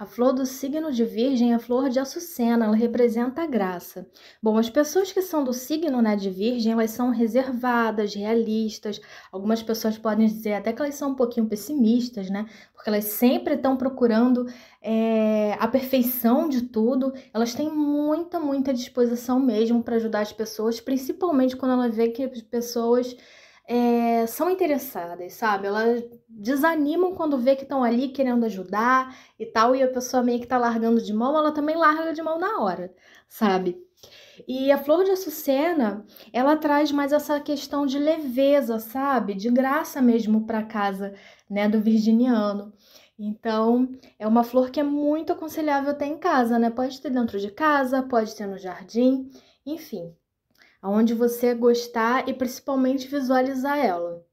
A flor do signo de Virgem é a flor de açucena, ela representa a graça. Bom, as pessoas que são do signo né, de Virgem, elas são reservadas, realistas. Algumas pessoas podem dizer até que elas são um pouquinho pessimistas, né? Porque elas sempre estão procurando é, a perfeição de tudo. Elas têm muita, muita disposição mesmo para ajudar as pessoas, principalmente quando ela vê que as pessoas é, são interessadas, sabe? Elas desanimam quando vê que estão ali querendo ajudar e tal, e a pessoa meio que tá largando de mão, ela também larga de mão na hora, sabe? E a flor de açucena, ela traz mais essa questão de leveza, sabe? De graça mesmo para casa, né, do virginiano. Então, é uma flor que é muito aconselhável ter em casa, né? Pode ter dentro de casa, pode ter no jardim, enfim, aonde você gostar e principalmente visualizar ela.